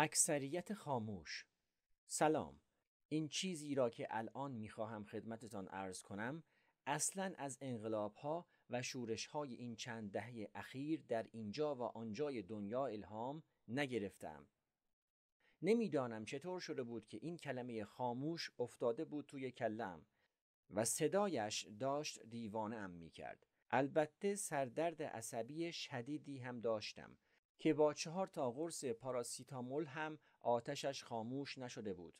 اکثریت خاموش سلام این چیزی را که الان میخواهم خدمتتان عرض کنم اصلا از انقلاب ها و شورش های این چند دهه اخیر در اینجا و آنجای دنیا الهام نگرفتم نمیدانم چطور شده بود که این کلمه خاموش افتاده بود توی کلم و صدایش داشت دیوانه ام می کرد. البته سردرد عصبی شدیدی هم داشتم که با چهار تا قرص پاراسیتامول هم آتشش خاموش نشده بود.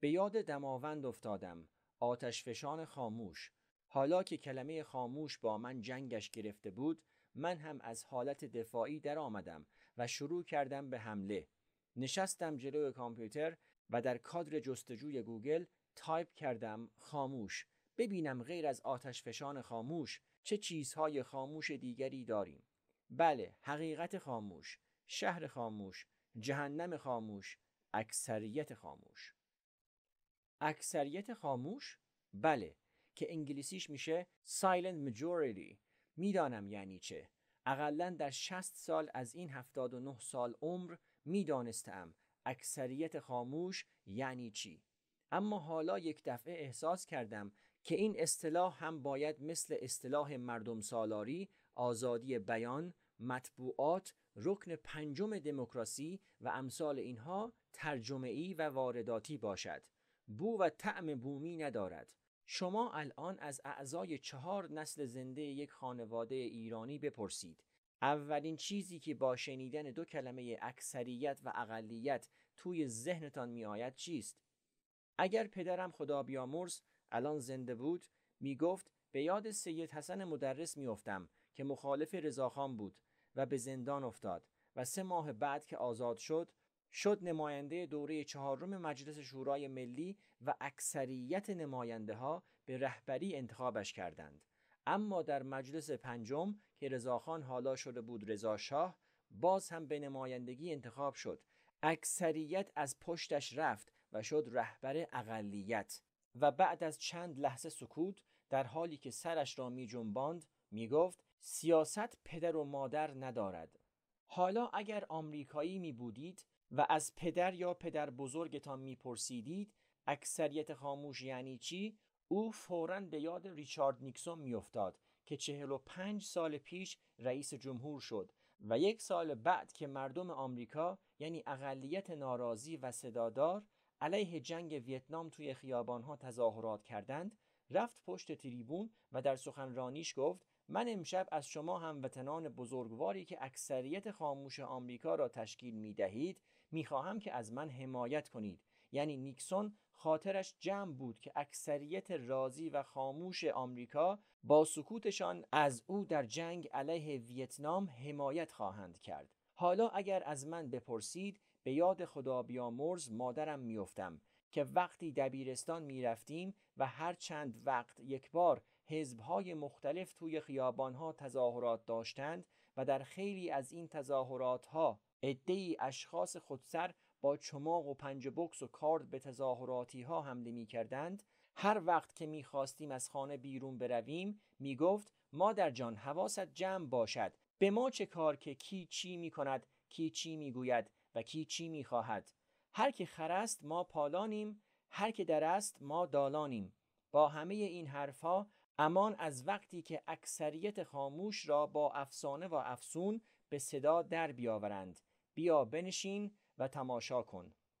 به یاد دماوند افتادم، آتش فشان خاموش، حالا که کلمه خاموش با من جنگش گرفته بود، من هم از حالت دفاعی در آمدم و شروع کردم به حمله. نشستم جلوی کامپیوتر و در کادر جستجوی گوگل تایپ کردم خاموش ببینم غیر از آتش فشان خاموش چه چیزهای خاموش دیگری داریم. بله حقیقت خاموش شهر خاموش جهنم خاموش اکثریت خاموش اکثریت خاموش بله که انگلیسیش میشه silent majority میدانم یعنی چه اقلا در 60 سال از این 79 سال عمر میدانستم اکثریت خاموش یعنی چی اما حالا یک دفعه احساس کردم که این اصطلاح هم باید مثل اصطلاح مردم سالاری، آزادی بیان، مطبوعات رکن پنجم دموکراسی و امثال اینها ترجمه ای و وارداتی باشد بو و طعم بومی ندارد شما الان از اعضای چهار نسل زنده یک خانواده ایرانی بپرسید اولین چیزی که با شنیدن دو کلمه اکثریت و اقلیت توی ذهنتان میآید چیست اگر پدرم خدا بیامرز الان زنده بود می گفت به یاد سید حسن مدرس افتم که مخالف رضاخان بود و به زندان افتاد و سه ماه بعد که آزاد شد شد نماینده دوره چهارم مجلس شورای ملی و اکثریت نماینده ها به رهبری انتخابش کردند اما در مجلس پنجم که رضاخان حالا شده بود رضا شاه باز هم به نمایندگی انتخاب شد اکثریت از پشتش رفت و شد رهبر اقلیت و بعد از چند لحظه سکوت در حالی که سرش را می جنباند می گفت سیاست پدر و مادر ندارد. حالا اگر آمریکایی می بودید و از پدر یا پدر بزرگتان می پرسیدید اکثریت خاموش یعنی چی؟ او فوراً به یاد ریچارد نیکسون میافتاد که 45 سال پیش رئیس جمهور شد و یک سال بعد که مردم آمریکا یعنی اقلیت ناراضی و صدادار علیه جنگ ویتنام توی خیابانها تظاهرات کردند رفت پشت تریبون و در سخنرانیش گفت من امشب از شما هموطنان بزرگواری که اکثریت خاموش آمریکا را تشکیل می دهید می خواهم که از من حمایت کنید یعنی نیکسون خاطرش جمع بود که اکثریت راضی و خاموش آمریکا با سکوتشان از او در جنگ علیه ویتنام حمایت خواهند کرد حالا اگر از من بپرسید به یاد خدا بیامرز مادرم میافتم که وقتی دبیرستان میرفتیم و هر چند وقت یک بار حزبهای مختلف توی خیابانها تظاهرات داشتند و در خیلی از این ها عدهای اشخاص خودسر با چماق و پنج بکس و کارد به تظاهراتی ها حمله می کردند هر وقت که می خواستیم از خانه بیرون برویم می گفت مادر جان حواست جمع باشد به ما چه کار که کی چی می کند کی چی می گوید و کی چی می خواهد هر که خرست ما پالانیم هر که درست ما دالانیم با همه این حرفها امان از وقتی که اکثریت خاموش را با افسانه و افسون به صدا در بیاورند بیا بنشین و تماشا کن